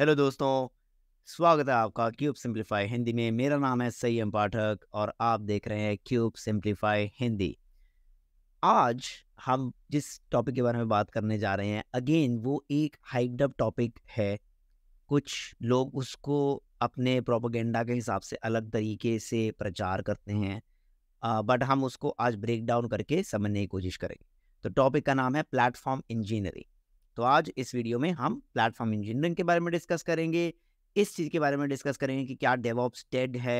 hello दोस्तों स्वागत है आपका क्यूब सिंप्लीफाई हिंदी में मेरा नाम है सैयम पाठक और आप देख रहे हैं क्यूब सिंप्लीफाई हिंदी आज हम जिस टॉपिक के बारे में बात करने जा रहे हैं अगेन वो एक हाइकडअप टॉपिक है कुछ लोग उसको अपने प्रोपोगेंडा के हिसाब से अलग तरीके से प्रचार करते हैं बट हम उसको आज ब्रेक डाउन करके समझने की कोशिश करेंगे तो टॉपिक का नाम है प्लेटफॉर्म इंजीनियरिंग तो आज इस वीडियो में हम प्लेटफॉर्म इंजीनियरिंग के बारे में डिस्कस करेंगे इस चीज़ के बारे में डिस्कस करेंगे कि क्या डेवॉप्स टेड है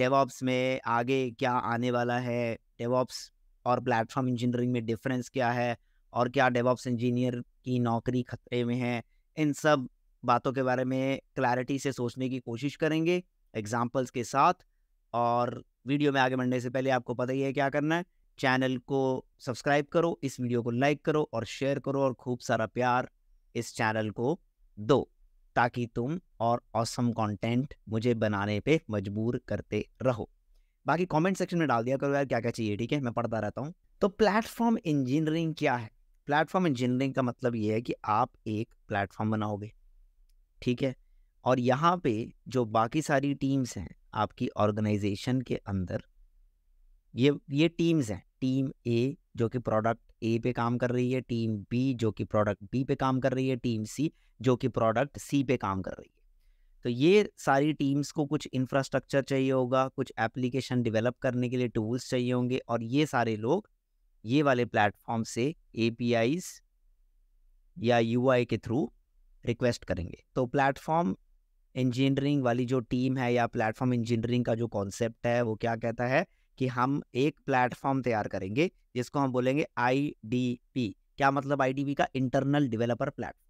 डेवॉप्स में आगे क्या आने वाला है डेवॉप्स और प्लेटफॉर्म इंजीनियरिंग में डिफरेंस क्या है और क्या डेवॉप्स इंजीनियर की नौकरी खतरे में है इन सब बातों के बारे में क्लैरिटी से सोचने की कोशिश करेंगे एग्जाम्पल्स के साथ और वीडियो में आगे बढ़ने से पहले आपको पता ही है क्या करना है चैनल को सब्सक्राइब करो इस वीडियो को लाइक करो और शेयर करो और खूब सारा प्यार इस चैनल को दो ताकि तुम और औसम कंटेंट मुझे बनाने पे मजबूर करते रहो बाकी कमेंट सेक्शन में डाल दिया करो यार क्या क्या चाहिए ठीक है मैं पढ़ता रहता हूँ तो प्लेटफॉर्म इंजीनियरिंग क्या है प्लेटफॉर्म इंजीनियरिंग का मतलब ये है कि आप एक प्लेटफॉर्म बनाओगे ठीक है और यहाँ पे जो बाकी सारी टीम्स हैं आपकी ऑर्गेनाइजेशन के अंदर ये ये टीम्स हैं टीम ए जो कि प्रोडक्ट ए पे काम कर रही है टीम बी जो कि प्रोडक्ट बी पे काम कर रही है टीम सी जो कि प्रोडक्ट सी पे काम कर रही है तो ये सारी टीम्स को कुछ इंफ्रास्ट्रक्चर चाहिए होगा कुछ एप्लीकेशन डेवलप करने के लिए टूल्स चाहिए होंगे और ये सारे लोग ये वाले प्लेटफॉर्म से ए या यू के थ्रू रिक्वेस्ट करेंगे तो प्लेटफॉर्म इंजीनियरिंग वाली जो टीम है या प्लेटफॉर्म इंजीनियरिंग का जो कॉन्सेप्ट है वो क्या कहता है कि हम एक प्लेटफॉर्म तैयार करेंगे जिसको हम बोलेंगे आई क्या मतलब आई का इंटरनल डिवेलपर प्लेटफॉर्म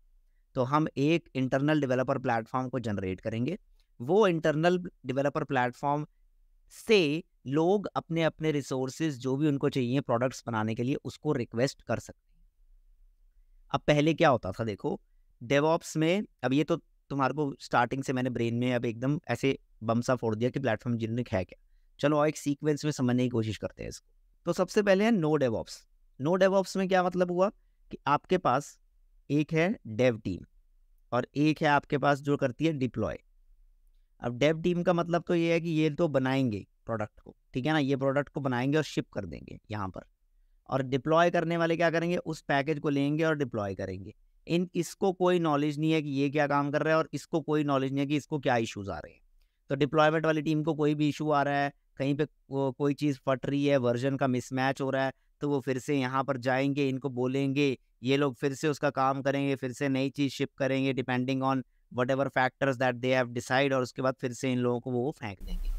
तो हम एक इंटरनल डिवेलपर प्लेटफॉर्म को जनरेट करेंगे वो इंटरनल डिवेलपर प्लेटफॉर्म से लोग अपने अपने रिसोर्सेज जो भी उनको चाहिए प्रोडक्ट्स बनाने के लिए उसको रिक्वेस्ट कर सकते हैं अब पहले क्या होता था देखो डेवॉप्स में अब ये तो तुम्हारे को स्टार्टिंग से मैंने ब्रेन में अब एकदम ऐसे बमसा फोड़ दिया कि प्लेटफॉर्म जिनरिक है क्या चलो एक सीक्वेंस में समझने की कोशिश करते हैं इसको तो सबसे पहले है नो डेवॉप्स नो डेवॉप्स में क्या मतलब हुआ कि आपके पास एक है डेव टीम और एक है आपके पास जो करती है डिप्लॉय अब डेव टीम का मतलब तो ये है कि ये तो बनाएंगे प्रोडक्ट को ठीक है ना ये प्रोडक्ट को बनाएंगे और शिप कर देंगे यहाँ पर और डिप्लॉय करने वाले क्या करेंगे उस पैकेज को लेंगे और डिप्लॉय करेंगे इन इसको कोई नॉलेज नहीं है कि ये क्या काम कर रहा है और इसको कोई नॉलेज नहीं है कि इसको क्या इशूज़ आ रहे हैं तो डिप्लॉयमेंट वाली टीम को कोई भी इशू आ रहा है कहीं पे को, कोई चीज़ फट रही है वर्जन का मिसमैच हो रहा है तो वो फिर से यहाँ पर जाएंगे इनको बोलेंगे ये लोग फिर से उसका काम करेंगे फिर से नई चीज़ शिप करेंगे depending on whatever factors that they have decide और उसके बाद फिर से इन लोगों को वो फेंक देंगे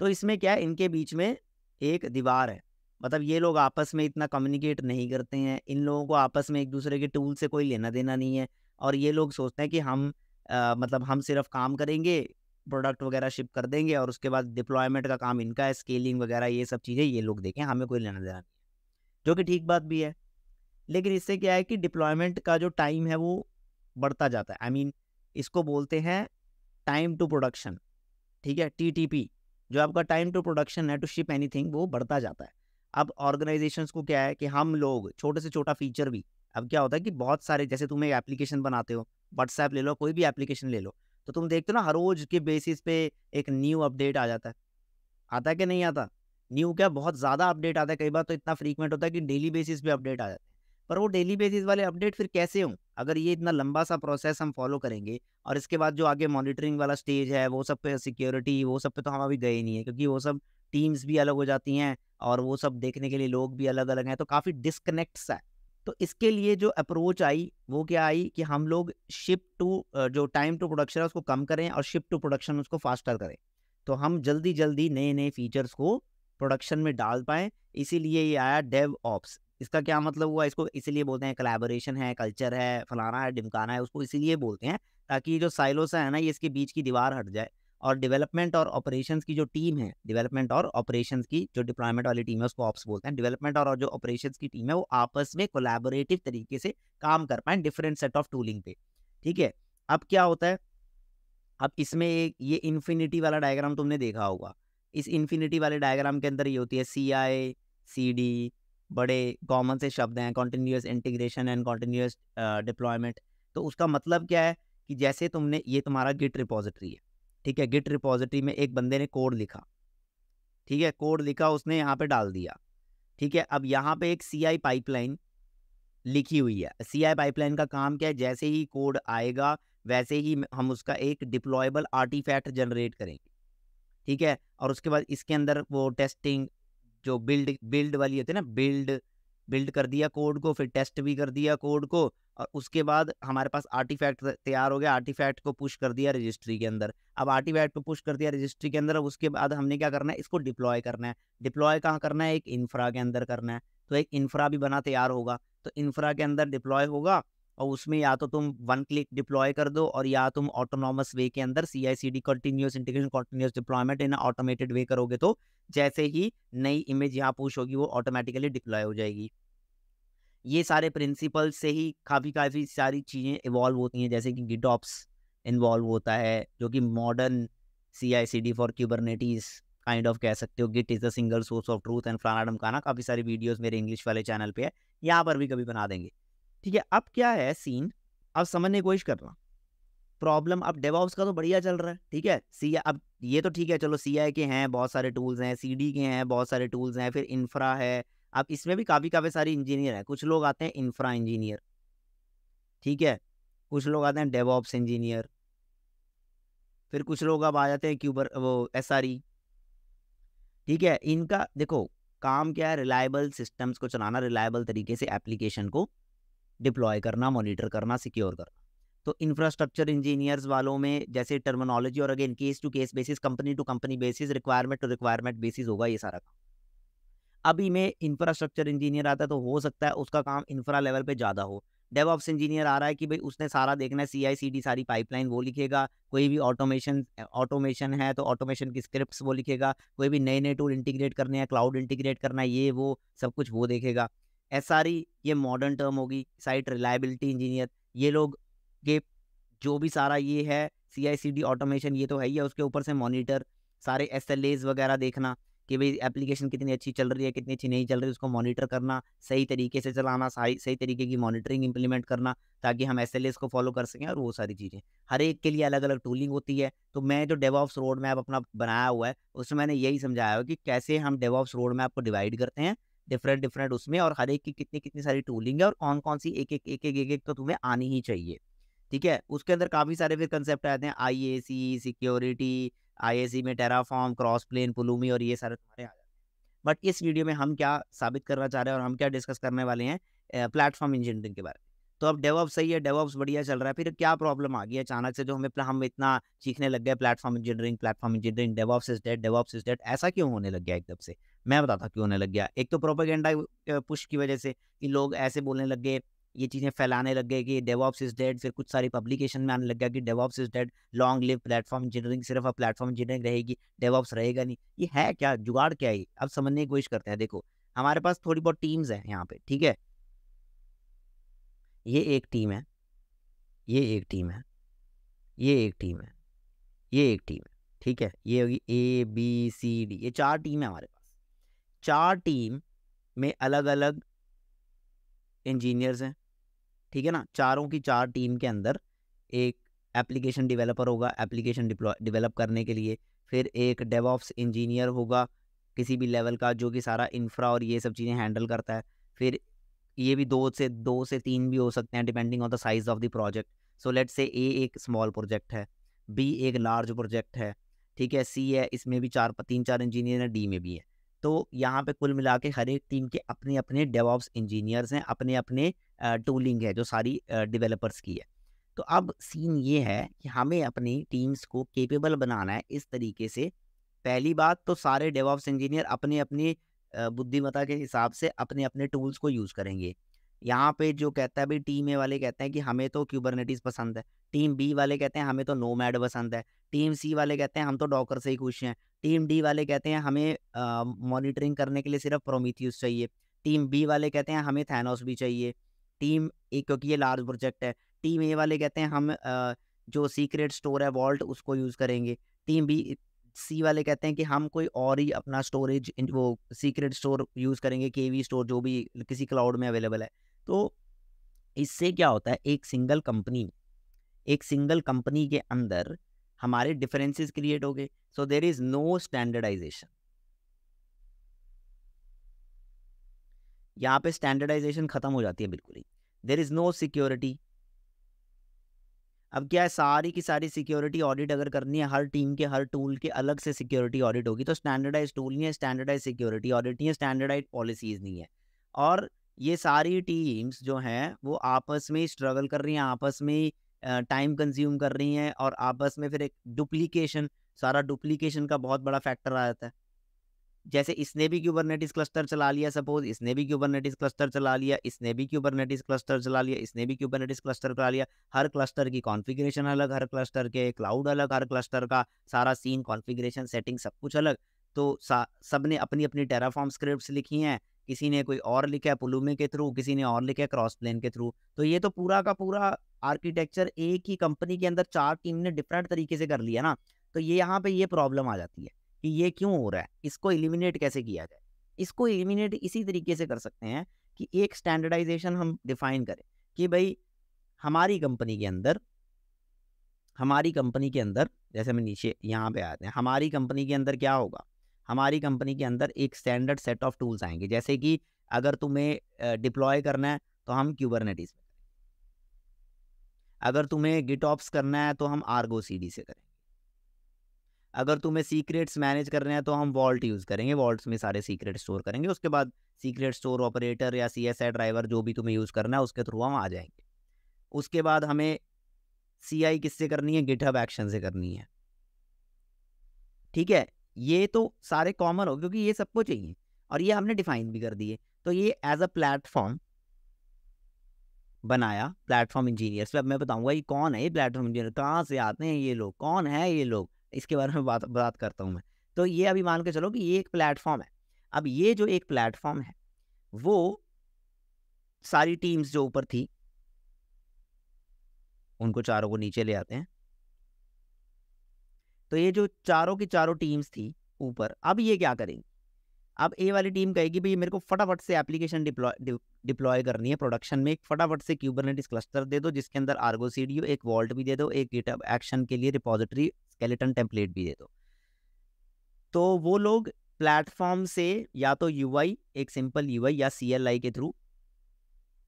तो इसमें क्या है इनके बीच में एक दीवार है मतलब ये लोग आपस में इतना कम्युनिकेट नहीं करते हैं इन लोगों को आपस में एक दूसरे के टूल से कोई लेना देना नहीं है और ये लोग सोचते हैं कि हम आ, मतलब हम सिर्फ काम करेंगे प्रोडक्ट वगैरह शिप कर देंगे और उसके बाद डिप्लॉयमेंट का काम इनका है स्केलिंग वगैरह ये सब चीज़ें ये लोग देखें हमें कोई लेना देना नहीं जो कि ठीक बात भी है लेकिन इससे क्या है कि डिप्लॉयमेंट का जो टाइम है वो बढ़ता जाता है आई I मीन mean, इसको बोलते हैं टाइम टू प्रोडक्शन ठीक है टी जो आपका टाइम टू प्रोडक्शन है टू शिप एनी वो बढ़ता जाता है अब ऑर्गेनाइजेशंस को क्या है कि हम लोग छोटे से छोटा फीचर भी अब क्या होता है कि बहुत सारे जैसे तुम एक एप्लीकेशन बनाते हो व्हाट्सएप ले लो कोई भी एप्लीकेशन ले लो तो तुम देखते हो ना हर रोज के बेसिस पे एक न्यू अपडेट आ जाता है आता है कि नहीं आता न्यू क्या बहुत ज़्यादा अपडेट आता है कई बार तो इतना फ्रीक्वेंट होता है कि डेली बेसिस पे अपडेट आ जाते हैं पर वो डेली बेसिस वाले अपडेट फिर कैसे हों अगर ये इतना लंबा सा प्रोसेस हम फॉलो करेंगे और इसके बाद जो आगे मॉनिटरिंग वाला स्टेज है वो सब पे सिक्योरिटी वो सब पे तो हम अभी गए नहीं है क्योंकि वो सब टीम्स भी अलग हो जाती हैं और वो सब देखने के लिए लोग भी अलग अलग हैं तो काफ़ी डिसकनेक्ट्स है तो इसके लिए जो अप्रोच आई वो क्या आई कि हम लोग शिप टू जो टाइम टू प्रोडक्शन है उसको कम करें और शिप टू प्रोडक्शन उसको फास्टर करें तो हम जल्दी जल्दी नए नए फीचर्स को प्रोडक्शन में डाल पाए इसीलिए ये आया डेव ऑप्स इसका क्या मतलब हुआ इसको इसीलिए बोलते हैं कलेबोरेशन है कल्चर है फलाना है डिमकाना है उसको इसीलिए बोलते हैं ताकि जो साइलोसा है ना ये इसके बीच की दीवार हट जाए और डेवलपमेंट और ऑपरेशंस की जो टीम है डेवलपमेंट और ऑपरेशंस की जो डिप्लॉयमेंट वाली टीम है उसको ऑप्स बोलते हैं डेवलपमेंट और जो ऑपरेशंस की टीम है वो आपस में कोलैबोरेटिव तरीके से काम कर पाए डिफरेंट सेट ऑफ टूलिंग पे ठीक है अब क्या होता है अब इसमें एक ये इन्फिनिटी वाला डायग्राम तुमने देखा होगा इस इन्फिनिटी वाले डायग्राम के अंदर ये होती है सी आई सी डी बड़े कॉमन से शब्द हैं continuous integration and continuous deployment तो उसका मतलब क्या है कि जैसे तुमने ये तुम्हारा गिट रिपोजिटरी है ठीक है गिट रिपोजिटरी में एक बंदे ने कोड लिखा ठीक है कोड लिखा उसने यहाँ पे डाल दिया ठीक है अब यहाँ पे एक सी आई पाइपलाइन लिखी हुई है सी आई पाइपलाइन का काम क्या है जैसे ही कोड आएगा वैसे ही हम उसका एक डिप्लॉयबल आर्टिफैक्ट जनरेट करेंगे ठीक है और उसके बाद इसके अंदर वो टेस्टिंग जो बिल्ड बिल्ड वाली होती है ना बिल्ड बिल्ड कर दिया कोड को फिर टेस्ट भी कर दिया कोड को और उसके बाद हमारे पास आर्टिफैक्ट तैयार हो गया आर्टिफैक्ट को पुश कर दिया रजिस्ट्री के अंदर अब आर्टिफैक्ट को पुश कर दिया रजिस्ट्री के अंदर अब उसके बाद हमने क्या करना है इसको डिप्लॉय करना है डिप्लॉय कहाँ करना है एक इंफ्रा के अंदर करना है तो एक इंफ्रा भी बना तैयार होगा तो इंफ्रा के अंदर डिप्लॉय होगा और उसमें या तो तुम वन क्लिक डिप्लॉय कर दो और या तुम ऑटोनॉमस वे के अंदर C I C D continuous integration continuous deployment in automated way करोगे तो जैसे ही नई इमेज यहाँ पुश होगी वो ऑटोमेटिकली डिप्लॉय हो जाएगी ये सारे प्रिंसिपल से ही काफ़ी काफ़ी सारी चीज़ें इवॉल्व होती हैं जैसे कि गिटॉप्स इन्वॉल्व होता है जो कि modern C I C D for Kubernetes kind of कह सकते हो Git is the single source of truth and फलाना डमकाना काफ़ी सारी वीडियोज़ मेरे इंग्लिश वाले चैनल पे है यहाँ पर भी कभी बना देंगे ठीक है अब क्या है सीन अब समझने की कोशिश करना प्रॉब्लम अब डेवॉप्स का तो बढ़िया चल रहा है ठीक है सी अब ये तो ठीक है चलो सी आई के हैं बहुत सारे टूल्स हैं सी डी के हैं बहुत सारे टूल्स हैं फिर इंफ्रा है अब इसमें भी काफ़ी काफ़ी सारे इंजीनियर हैं कुछ लोग आते हैं इंफ्रा इंजीनियर ठीक है कुछ लोग आते हैं डेवॉप्स इंजीनियर फिर कुछ लोग अब आ जाते हैं क्यूबर वो एस आर e, ठीक है इनका देखो काम क्या है रिलायबल सिस्टम्स को चलाना रिलायबल तरीके से एप्लीकेशन को डिप्लॉय करना मॉनिटर करना सिक्योर करना तो इंफ्रास्ट्रक्चर इंजीनियर्स वालों में जैसे टर्मिनोलॉजी और again case to case basis company to company basis requirement to requirement basis होगा ये सारा काम अभी में इंफ्रास्ट्रक्चर इंजीनियर आता है तो हो सकता है उसका काम इंफ्रा लेवल पे ज़्यादा हो डेवऑप्स इंजीनियर आ रहा है कि भाई उसने सारा देखना है सी आई सी डी सारी पाइपलाइन वो लिखेगा कोई भी ऑटोमेशन ऑटोमेशन है तो ऑटोमेशन की स्क्रिप्ट्स वो लिखेगा कोई भी नए नए टूल इंटीग्रेट करने हैं क्लाउड इंटीग्रेट करना है ये वो सब कुछ वो देखेगा एस ये मॉडर्न टर्म होगी साइट रिलायबिलिटी इंजीनियर ये लोग के जो भी सारा ये है सी आई सी डी ऑटोमेशन ये तो है ही है उसके ऊपर से मॉनिटर सारे एस एल एज वगैरह देखना कि भाई एप्लीकेशन कितनी अच्छी चल रही है कितनी अच्छी नहीं चल रही उसको मॉनिटर करना सही तरीके से चलाना सही सही तरीके की मॉनिटरिंग इंप्लीमेंट करना ताकि हम एस एल एस को फॉलो कर सकें और वो सारी चीज़ें हर एक के लिए अलग अलग टूलिंग होती है तो मैं जो डेवॉप्स रोड मैप अपना बनाया हुआ है उसमें मैंने यही समझाया हुआ कि कैसे हम डेवॉप्स रोड मैप को डिवाइड करते हैं डिफरेंट डिफरेंट उसमें और हर एक की कितनी कितनी सारी टूलिंग है और कौन कौन सी एक एक एक एक एक, एक तो तुम्हें आनी ही चाहिए ठीक है उसके अंदर काफ़ी सारे फिर कंसेप्ट आते हैं आई ए सी सिक्योरिटी आई ए सी में टेराफॉर्म क्रॉस प्लेन पुलूमी और ये सारे तुम्हारे आ जाते हैं बट इस वीडियो में हम क्या साबित करना चाह रहे हैं और हम क्या डिस्कस करने वाले हैं प्लेटफॉर्म इंजीनियरिंग के बारे में तो अब डेवॉप सही है डेवॉप्स बढ़िया चल रहा है फिर क्या प्रॉब्लम आ गई अचानक से जो हमें हम इतना सीखने लग गए platform engineering platform engineering DevOps is dead DevOps is dead ऐसा क्यों होने लग गया एकदम से मैं बताता क्यों होने लग गया एक तो प्रोपागेंडा पुश की वजह से कि लोग ऐसे बोलने लग गए ये चीज़ें फैलाने लग गए कि डेवॉप्स इज डेड फिर कुछ सारी पब्लिकेशन में आने लग गया कि DevOps is dead long live platform engineering सिर्फ अब प्लेटफॉर्म इंजीनियरिंग रहेगी डेवॉप्स रहेगा नहीं ये है क्या जुगाड़ क्या है अब समझने की कोशिश करते हैं देखो हमारे पास थोड़ी बहुत टीम्स हैं यहाँ पे ठीक है ये एक टीम है ये एक टीम है ये एक टीम है ये एक टीम है ठीक है ये होगी ए बी सी डी ये चार टीम है हमारे पास चार टीम में अलग अलग इंजीनियर्स हैं ठीक है ना चारों की चार टीम के अंदर एक एप्लीकेशन डेवलपर होगा एप्लीकेशन डेवलप करने के लिए फिर एक डेवॉप्स इंजीनियर होगा किसी भी लेवल का जो कि सारा इंफ्रा और ये सब चीज़ें हैंडल करता है फिर ये भी दो से दो से तीन भी हो सकते हैं depending on the size of the project so let say A एक स्मॉल प्रोजेक्ट है बी एक लार्ज प्रोजेक्ट है ठीक है सी है इसमें भी चार तीन चार इंजीनियर हैं डी में भी है तो यहाँ पे कुल मिला के हर एक टीम के अपने अपने डेवॉप्स इंजीनियर्स हैं अपने अपने टूलिंग है जो सारी डिवेलपर्स की है तो अब सीन ये है कि हमें अपनी टीम्स को केपेबल बनाना है इस तरीके से पहली बात तो सारे डेवॉप्स इंजीनियर अपने अपने बुद्धिमता के हिसाब से अपने अपने टूल्स को यूज़ करेंगे यहाँ पे जो कहता है भाई टीम ए वाले कहते हैं कि हमें तो क्यूबरनेटिस पसंद है टीम बी वाले कहते हैं हमें तो नो मैड पसंद है टीम सी वाले कहते हैं हम तो डॉकर से ही खुश हैं टीम डी वाले कहते हैं हमें मॉनिटरिंग करने के लिए सिर्फ प्रोमिथियस चाहिए टीम बी वाले कहते हैं हमें थैनोस भी चाहिए टीम ए क्योंकि ये लार्ज प्रोजेक्ट है टीम ए वाले कहते हैं हम आ, जो सीक्रेट स्टोर है वॉल्ट उसको यूज़ करेंगे टीम बी सी वाले कहते हैं कि हम कोई और ही अपना स्टोरेज वो सीक्रेट स्टोर यूज़ करेंगे के स्टोर जो भी किसी क्लाउड में अवेलेबल है तो इससे क्या होता है एक सिंगल कंपनी एक सिंगल कंपनी के अंदर हमारे डिफरेंसेस क्रिएट हो गए so there is no standardisation यहाँ पे स्टैंडर्डाइजेशन खत्म हो जाती है बिल्कुल ही देर इज नो सिक्योरिटी अब क्या है सारी की सारी सिक्योरिटी ऑडिट अगर करनी है हर टीम के हर टूल के अलग से सिक्योरिटी ऑडिट होगी तो स्टैंडर्डाइज टूल नहीं है स्टैंडर्डाइज सिक्योरिटी ऑडिट नहीं है स्टैंडर्डाइज पॉलिसीज नहीं है और ये सारी टीम्स जो हैं वो आपस में स्ट्रगल कर रही हैं आपस में टाइम कंज्यूम कर रही हैं और आपस में फिर एक डुप्लीकेशन सारा डुप्लीकेशन का बहुत बड़ा फैक्टर आ जाता है जैसे इसने भी क्यूबरनेटिस क्लस्टर चला लिया सपोज इसने भी क्यूबरनेटिस क्लस्टर चला लिया इसने भी क्यूबरनेटिस क्लस्टर चला लिया इसने भी क्यूबरनेटिस क्लस्टर चला लिया हर क्लस्टर की कॉन्फ़िगरेशन अलग हर क्लस्टर के क्लाउड अलग हर क्लस्टर का सारा सीन कॉन्फ़िगरेशन सेटिंग सब कुछ अलग तो सब ने अपनी अपनी टेराफॉर्म स्क्रिप्ट लिखी हैं किसी ने कोई और लिखा है पुलुमे के थ्रू किसी ने और लिखा है क्रॉस प्लेन के थ्रू तो ये तो पूरा का पूरा आर्किटेक्चर एक ही कंपनी के अंदर चार टीम ने डिफरेंट तरीके से कर लिया ना तो ये यहाँ पे ये प्रॉब्लम आ जाती है कि ये क्यों हो रहा है इसको एलिमिनेट कैसे किया जाए इसको एलिमिनेट इसी तरीके से कर सकते हैं कि एक स्टैंडर्डाइजेशन हम डिफाइन करें कि भाई हमारी कंपनी के अंदर हमारी कंपनी के अंदर जैसे हम नीचे यहाँ पे आते हैं हमारी कंपनी के अंदर क्या होगा हमारी कंपनी के अंदर एक स्टैंडर्ड सेट ऑफ टूल्स आएंगे जैसे कि अगर तुम्हें डिप्लॉय करना है तो हम क्यूबरनेटिस में करें अगर तुम्हें गिट ऑप्स करना है तो हम आर्गो सी से करें अगर तुम्हें सीक्रेट्स मैनेज करने हैं तो हम वॉल्ट यूज़ करेंगे वॉल्ट में सारे सीक्रेट स्टोर करेंगे उसके बाद सीक्रेट स्टोर ऑपरेटर या सी एस ड्राइवर जो भी तुम्हें यूज़ करना है उसके थ्रू हम आ जाएंगे उसके बाद हमें सी आई किससे करनी है गिटअप एक्शन से करनी है ठीक है ये तो सारे कॉमन हो क्योंकि ये सबको चाहिए और ये हमने डिफाइन भी कर दिए तो ये एज अ प्लेटफॉर्म बनाया प्लेटफॉर्म इंजीनियर्स अब मैं बताऊंगा ये कौन है ये प्लेटफॉर्म इंजीनियर कहाँ से आते हैं ये लोग कौन है ये लोग इसके बारे में बात बात करता हूँ मैं तो ये अभी मान के चलो कि ये एक प्लेटफॉर्म है अब ये जो एक प्लेटफॉर्म है वो सारी टीम्स जो ऊपर थी उनको चारों को नीचे ले आते हैं तो ये जो चारों की चारों टीम्स थी ऊपर अब ये क्या करेंगी अब ए वाली टीम कहेगी भाई मेरे को फटाफट से एप्लीकेशन डिप्लॉय डिप्लॉय करनी है प्रोडक्शन में एक फटाफट से क्यूबरनेटिस क्लस्टर दे दो जिसके अंदर आर्गो सीडीओ एक वॉल्ट भी दे दो एक गिटअप एक्शन के लिए रिपोजिटरी स्केलेटन टेम्पलेट भी दे दो तो वो लोग प्लेटफॉर्म से या तो यू एक सिंपल यू या सी के थ्रू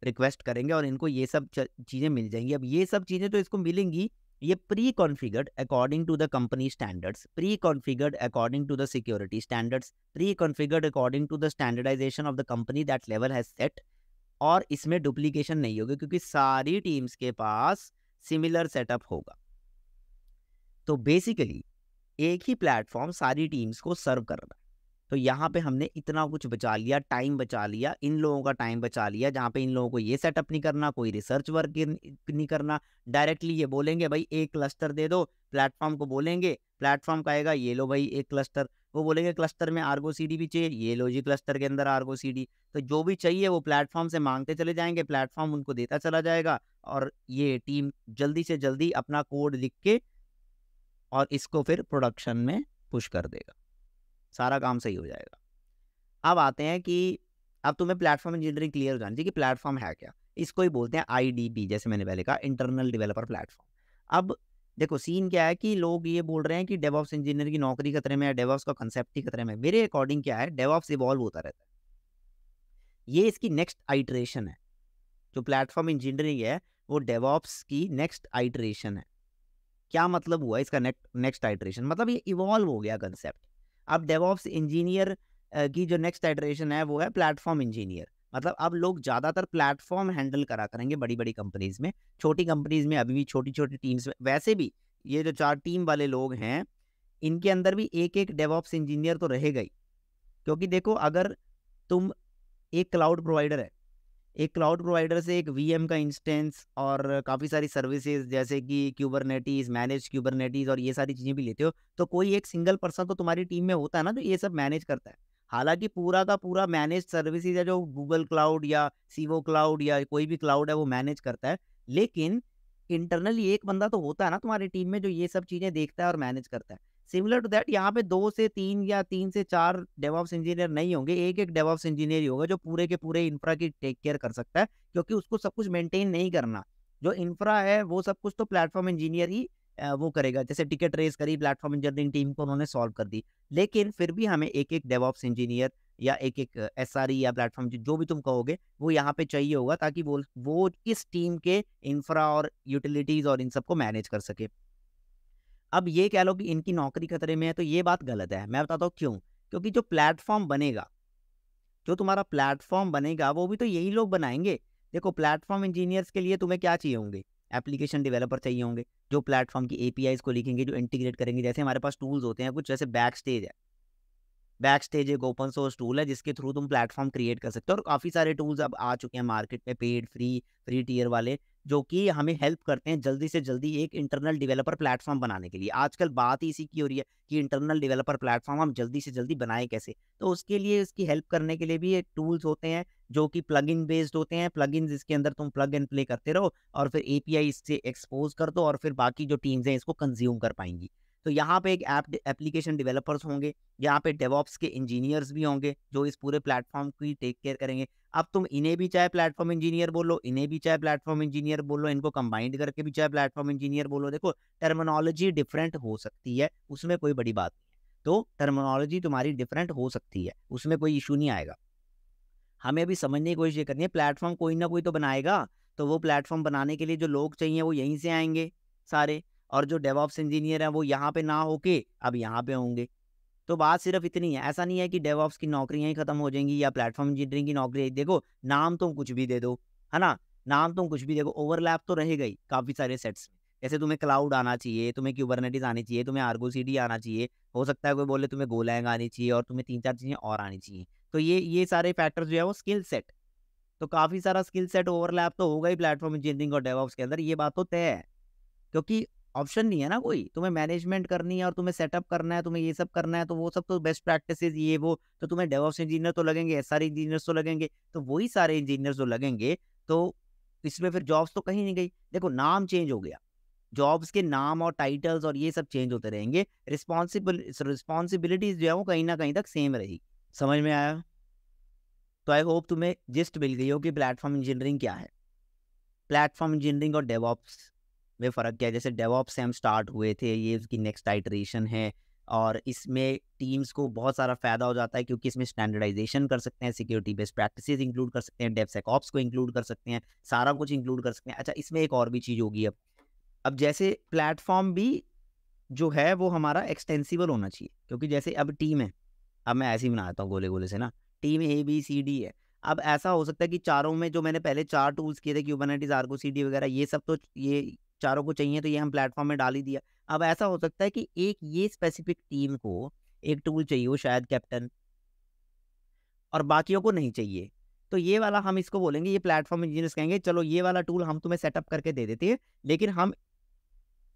रिक्वेस्ट करेंगे और इनको ये सब चीज़ें मिल जाएंगी अब ये सब चीज़ें तो इसको मिलेंगी ये preconfigured according to the company standards preconfigured according to the security standards preconfigured according to the standardisation of the company that level has set और इसमें डुप्लीकेशन नहीं होगी क्योंकि सारी टीम्स के पास सिमिलर सेटअप होगा तो basically एक ही प्लेटफॉर्म सारी टीम्स को सर्व कर रहा तो यहाँ पे हमने इतना कुछ बचा लिया टाइम बचा लिया इन लोगों का टाइम बचा लिया जहाँ पे इन लोगों को ये सेटअप नहीं करना कोई रिसर्च वर्क नहीं करना डायरेक्टली ये बोलेंगे भाई एक क्लस्टर दे दो प्लेटफॉर्म को बोलेंगे प्लेटफॉर्म कहेगा ये लो भाई एक क्लस्टर वो बोलेंगे क्लस्टर में आर्गो सी भी चाहिए ये लो जी क्लस्टर के अंदर आर्गो सी तो जो भी चाहिए वो प्लेटफॉर्म से मांगते चले जाएंगे प्लेटफॉर्म उनको देता चला जाएगा और ये टीम जल्दी से जल्दी अपना कोड लिख के और इसको फिर प्रोडक्शन में पुश कर देगा सारा काम सही हो जाएगा अब आते हैं कि अब तुम्हें प्लेटफॉर्म इंजीनियरिंग क्लियर हो जानी चाहिए कि प्लेटफॉर्म है क्या इसको ही बोलते हैं आई जैसे मैंने पहले कहा इंटरनल डेवलपर प्लेटफॉर्म अब देखो सीन क्या है कि लोग ये बोल रहे हैं कि डेवॉप्स इंजीनियर की नौकरी खतरे में है डेवॉप्स का कंसेप्ट ही खतरे में मेरे अकॉर्डिंग क्या है डेवॉप्स इवॉल्व होता रहता है ये इसकी नेक्स्ट आइट्रेशन है जो प्लेटफॉर्म इंजीनियरिंग है वो डेवॉप्स की नेक्स्ट आइट्रेशन है क्या मतलब हुआ इसका नेक्स्ट आइट्रेशन मतलब ये इवॉल्व हो गया कंसेप्ट अब डेवॉप्स इंजीनियर की जो नेक्स्ट एडरेशन है वो है प्लेटफॉर्म इंजीनियर मतलब अब लोग ज़्यादातर प्लेटफॉर्म हैंडल करा करेंगे बड़ी बड़ी कंपनीज में छोटी कंपनीज में अभी भी छोटी छोटी टीम्स में वैसे भी ये जो चार टीम वाले लोग हैं इनके अंदर भी एक एक डेवॉप्स इंजीनियर तो रहेगा ही क्योंकि देखो अगर तुम एक क्लाउड प्रोवाइडर है एक क्लाउड प्रोवाइडर से एक वीएम का इंस्टेंस और काफ़ी सारी सर्विसेज जैसे कि क्यूबरनेटीज मैनेज क्यूबरनेटीज और ये सारी चीज़ें भी लेते हो तो कोई एक सिंगल पर्सन तो तुम्हारी टीम में होता है ना जो तो ये सब मैनेज करता है हालांकि पूरा का पूरा मैनेज सर्विसेज है जो गूगल क्लाउड या सीवो क्लाउड या कोई भी क्लाउड है वो मैनेज करता है लेकिन इंटरनली एक बंदा तो होता है ना तुम्हारी टीम में जो ये सब चीज़ें देखता है और मैनेज करता है सिमिलर टू दैट यहाँ पे दो से तीन या तीन से चार डेवॉप्स इंजीनियर नहीं होंगे एक एक डेवॉप्स इंजीनियर ही होगा जो पूरे के पूरे इंफ्रा की टेक केयर कर सकता है क्योंकि उसको सब कुछ मेंटेन नहीं करना जो इंफ्रा है वो सब कुछ तो प्लेटफॉर्म इंजीनियर ही वो करेगा जैसे टिकट रेस करी प्लेटफॉर्म इंजीनियरिंग टीम को उन्होंने सॉल्व कर दी लेकिन फिर भी हमें एक एक डेवॉप्स इंजीनियर या एक एक एस या प्लेटफॉर्म जो भी तुम कहोगे वो यहाँ पे चाहिए होगा ताकि वो वो इस टीम के इंफ्रा और यूटिलिटीज और इन सबको मैनेज कर सके अब ये कह लो कि इनकी नौकरी खतरे में है तो ये बात गलत है मैं बताता हूँ क्यों क्योंकि जो प्लेटफॉर्म बनेगा जो तुम्हारा प्लेटफॉर्म बनेगा वो भी तो यही लोग बनाएंगे देखो प्लेटफॉर्म इंजीनियर्स के लिए तुम्हें क्या चाहिए होंगे एप्लीकेशन डेवलपर चाहिए होंगे जो प्लेटफॉर्म की एपीआईज को लिखेंगे जो इंटीग्रेट करेंगे जैसे हमारे पास टूल्स होते हैं कुछ जैसे बैक स्टेज है बैक स्टेज एक ओपन सोर्स टूल है जिसके थ्रू तुम प्लेटफॉर्म क्रिएट कर सकते हो और काफ़ी सारे टूल्स अब आ चुके हैं मार्केट में पेड फ्री फ्री टीयर वाले जो कि हमें हेल्प करते हैं जल्दी से जल्दी एक इंटरनल डेवलपर प्लेटफॉर्म बनाने के लिए आजकल बात इसी की हो रही है कि इंटरनल डेवलपर प्लेटफॉर्म हम जल्दी से जल्दी बनाए कैसे तो उसके लिए इसकी हेल्प करने के लिए भी एक टूल्स होते हैं जो कि प्लग इन बेस्ड होते हैं प्लग इन जिसके अंदर तुम प्लग इन प्ले करते रहो और फिर ए इससे एक्सपोज कर दो और फिर बाकी जो टीम्स हैं इसको कंज्यूम कर पाएंगी तो यहाँ पे एक ऐप एप्लीकेशन डेवलपर्स होंगे यहाँ पे डेवॉप्स के इंजीनियर्स भी होंगे जो इस पूरे प्लेटफॉर्म की टेक केयर करेंगे अब तुम इन्हें भी चाहे प्लेटफॉर्म इंजीनियर बोलो इन्हें भी चाहे प्लेटफॉर्म इंजीनियर बोलो इनको कंबाइंड करके भी चाहे प्लेटफॉर्म इंजीनियर बोलो देखो टर्मिनोलॉजी डिफरेंट हो सकती है उसमें कोई बड़ी बात नहीं तो टर्मिनोलॉजी तुम्हारी डिफरेंट हो सकती है उसमें कोई इशू नहीं आएगा हमें अभी समझने की कोशिश करनी है प्लेटफॉर्म कोई ना कोई तो बनाएगा तो वो प्लेटफॉर्म बनाने के लिए जो लोग चाहिए वो यहीं से आएंगे सारे और जो डेवॉप्स इंजीनियर हैं वो यहाँ पे ना होके अब यहाँ पे होंगे तो बात सिर्फ इतनी है ऐसा नहीं है कि डेवॉप्स की नौकरियाँ ही खत्म हो जाएंगी या प्लेटफॉर्म इंजीनियरिंग की नौकरी देखो नाम तुम तो कुछ भी दे दो है ना नाम तुम तो कुछ भी देखो ओवरलैप तो रहेगा ही काफ़ी सारे सेट्स में जैसे तुम्हें क्लाउड आना चाहिए तुम्हें क्यूबरनेटिस आनी चाहिए तुम्हें आर्गो सीडी आना चाहिए हो सकता है कोई बोले तुम्हें गोलैंग आनी चाहिए और तुम्हें तीन चार चीज़ें और आनी चाहिए तो ये ये सारे फैक्टर्स जो है वो स्किल सेट तो काफ़ी सारा स्किल सेट ओवरलैप तो होगा ही प्लेटफॉर्म इंजीनियरिंग और डेवॉप्स के अंदर ये बात तो तय है क्योंकि ऑप्शन नहीं है ना कोई तुम्हें मैनेजमेंट करनी है और तुम्हें सेटअप करना है तुम्हें ये सब करना है तो वो सब तो बेस्ट प्रैक्टिस ये वो तो तुम्हें डेवॉप्स इंजीनियर तो लगेंगे एस आर इंजीनियर्स तो लगेंगे तो वही सारे इंजीनियर जो लगेंगे तो इसमें फिर जॉब्स तो कहीं नहीं गई देखो नाम चेंज हो गया जॉब्स के नाम और टाइटल्स और ये सब चेंज होते रहेंगे रिस्पॉन्सिबल रिस्पॉन्सिबिलिटीज जो है वो कहीं ना कहीं तक सेम रही समझ में आया तो आई होप तुम्हें जिस्ट मिल गई हो कि प्लेटफॉर्म इंजीनियरिंग क्या है प्लेटफॉर्म इंजीनियरिंग और डेवॉप्स में फ़र्क क्या है जैसे डेवॉप से हम स्टार्ट हुए थे ये उसकी नेक्स्ट आइट्रेशन है और इसमें टीम्स को बहुत सारा फायदा हो जाता है क्योंकि इसमें स्टैंडर्डाइजेशन कर सकते हैं सिक्योरिटी बेस्ड प्रैक्टिसेस इंक्लूड कर सकते हैं ऑप्स को इंक्लूड कर सकते हैं सारा कुछ इंक्लूड कर सकते हैं अच्छा इसमें एक और भी चीज़ होगी अब अब जैसे प्लेटफॉर्म भी जो है वो हमारा एक्सटेंसिबल होना चाहिए क्योंकि जैसे अब टीम है अब मैं ऐसे ही देता हूँ गोले गोले से ना team A B C D है अब ऐसा हो सकता है कि चारों में जो मैंने पहले चार टूल्स किए थे क्यूबनेटिस आर्को सी डी वगैरह ये सब तो ये चारों को चाहिए तो ये हम प्लेटफॉर्म में डाल ही दिया अब ऐसा हो सकता है कि एक ये स्पेसिफिक टीम को एक टूल चाहिए हो शायद कैप्टन और बाकियों को नहीं चाहिए तो ये वाला हम इसको बोलेंगे ये प्लेटफॉर्म इंजीनियर्स कहेंगे चलो ये वाला टूल हम तुम्हें सेटअप करके दे देते हैं लेकिन हम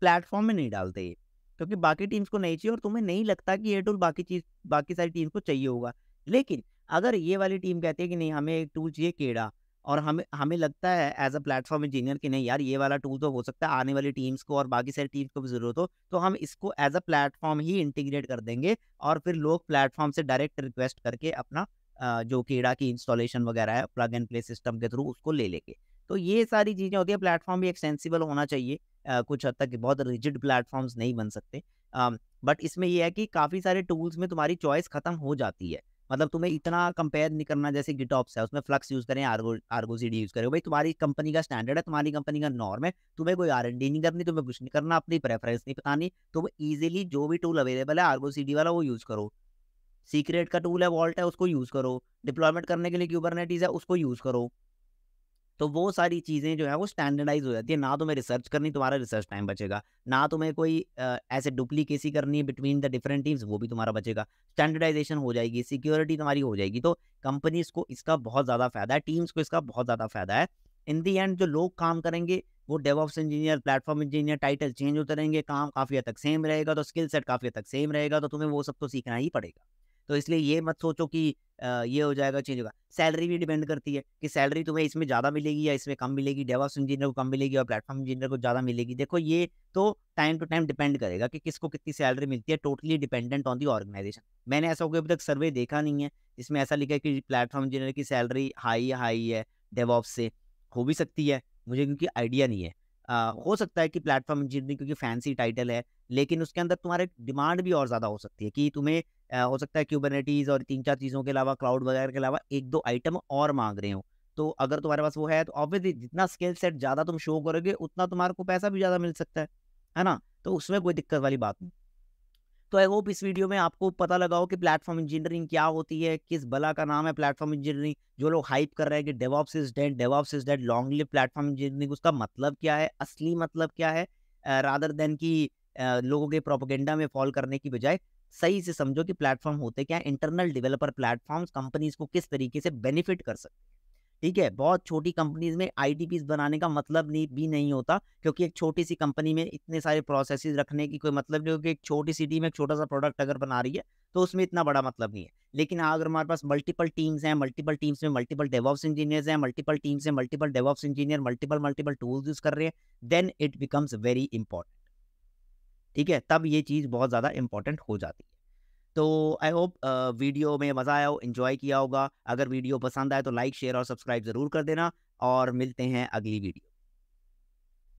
प्लेटफॉर्म में नहीं डालते क्योंकि बाकी टीम्स को नहीं चाहिए और तुम्हें नहीं लगता कि ये टूल बाकी चीज बाकी सारी टीम्स को चाहिए होगा लेकिन अगर ये वाली टीम कहती है कि नहीं हमें एक टूल चाहिए केड़ा और हमें हमें लगता है एज अ प्लेटफॉर्म इंजीनियर कि नहीं यार ये वाला टूल तो हो सकता है आने वाली टीम्स को और बाकी सारी टीम्स को भी जरूरत हो तो हम इसको एज अ प्लेटफॉर्म ही इंटीग्रेट कर देंगे और फिर लोग प्लेटफॉर्म से डायरेक्ट रिक्वेस्ट करके अपना जो कीड़ा की इंस्टॉलेशन वगैरह है प्लग एंड प्ले सिस्टम के थ्रू उसको ले लेंगे तो ये सारी चीज़ें होती है प्लेटफॉर्म भी एक्सटेंसिबल होना चाहिए कुछ हद तक बहुत रिजिड प्लेटफॉर्म्स नहीं बन सकते बट इसमें यह है कि काफ़ी सारे टूल्स में तुम्हारी चॉइस खत्म हो जाती है मतलब तुम्हें इतना कंपेयर नहीं करना जैसे गिटॉप्स है उसमें फ्लक्स यूज करें Argo Argo C D use करें भाई तुम्हारी कंपनी का स्टैंडर्ड है तुम्हारी कंपनी का नॉर्म है तुम्हें कोई आर नहीं करनी तुम्हें कुछ नहीं करना अपनी प्रेफरेंस नहीं बतानी तुम ईजिली जो भी टूल अवेलेबल है आर्गो सी डी वाला वो यूज करो सीक्रेट का टूल है वॉल्ट है उसको यूज करो डिप्लॉयमेंट करने के लिए क्यूबरनेटीज है उसको यूज करो तो वो सारी चीज़ें जो है वो स्टैंडर्डाइज हो जाती है ना तो मैं रिसर्च करनी तुम्हारा रिसर्च टाइम बचेगा ना तुम्हें कोई ऐसे डुप्लीकेसी करनी है बिटवीन द डिफरेंट टीम्स वो भी तुम्हारा बचेगा स्टैंडर्डाइजेशन हो जाएगी सिक्योरिटी तुम्हारी हो जाएगी तो कंपनीज को इसका बहुत ज़्यादा फायदा है टीम्स को इसका बहुत ज़्यादा फायदा है इन दी एंड जो लोग काम करेंगे वो DevOps engineer platform engineer title change होते रहेंगे काम काफ़ी हद तक सेम रहेगा तो स्किल सेट काफ़ी हद तक सेम रहेगा तो तुम्हें वो सब तो सीखना ही पड़ेगा तो इसलिए ये मत सोचो कि ये हो जाएगा चेंज होगा सैलरी भी डिपेंड करती है कि सैलरी तुम्हें इसमें ज़्यादा मिलेगी या इसमें कम मिलेगी डेवॉप्स इंजीनियर को कम मिलेगी और प्लेटफॉर्म इंजीनियर को ज़्यादा मिलेगी देखो ये तो टाइम टू टाइम डिपेंड करेगा कि किसको कितनी सैलरी मिलती है totally dependent on the organisation मैंने ऐसा कोई अभी तक सर्वे देखा नहीं है जिसमें ऐसा लिखा है कि प्लेटफॉर्म इंजीनियर की सैलरी हाई हाई है डेवॉप्स से हो भी सकती है मुझे क्योंकि आइडिया नहीं है आ, हो सकता है कि प्लेटफॉर्म इंजीनियरिंग क्योंकि फैंसी टाइटल है लेकिन उसके अंदर तुम्हारे डिमांड भी और ज़्यादा हो सकती है कि तुम्हें हो सकता है क्यूबनेटीज और तीन चार चीज़ों के अलावा क्लाउड वगैरह के अलावा एक दो आइटम और मांग रहे हो तो अगर तुम्हारे पास वो है तो ऑब्वियसली जितना स्किल सेट ज़्यादा तुम शो करोगे उतना तुम्हारे को पैसा भी ज़्यादा मिल सकता है है ना तो उसमें कोई दिक्कत वाली बात नहीं तो आई होप इस वीडियो में आपको पता लगा हो कि प्लेटफॉर्म इंजीनियरिंग क्या होती है किस बला का नाम है प्लेटफॉर्म इंजीनियरिंग जो लोग हाइप कर रहे हैं कि DevOps is dead DevOps is dead long live platform engineering उसका मतलब क्या है असली मतलब क्या है रादर देन की लोगों के प्रोपोगेंडा में फॉल करने की बजाय सही से समझो कि प्लेटफॉर्म होते क्या इंटरनल डेवलपर प्लेटफॉर्म्स कंपनीज को किस तरीके से बेनिफिट कर सकते ठीक है बहुत छोटी कंपनीज में आई बनाने का मतलब नहीं भी नहीं होता क्योंकि एक छोटी सी कंपनी में इतने सारे प्रोसेस रखने की कोई मतलब नहीं होगी एक छोटी सी टीम एक छोटा सा प्रोडक्ट अगर बना रही है तो उसमें इतना बड़ा मतलब नहीं है लेकिन हाँ अगर हमारे पास मल्टीपल टीम्स हैं मल्टीपल टीम्स में मल्टीपल डेवॉप्स इंजीनियर्स हैं मल्टीपल टीम्स हैं multiple DevOps engineer multiple multiple tools use कर रहे हैं then it becomes very important ठीक है तब ये चीज़ बहुत ज़्यादा इंपॉर्टेंट हो जाती है तो आई होप वीडियो में मज़ा आया हो इन्जॉय किया होगा अगर वीडियो पसंद आए तो लाइक शेयर और सब्सक्राइब ज़रूर कर देना और मिलते हैं अगली वीडियो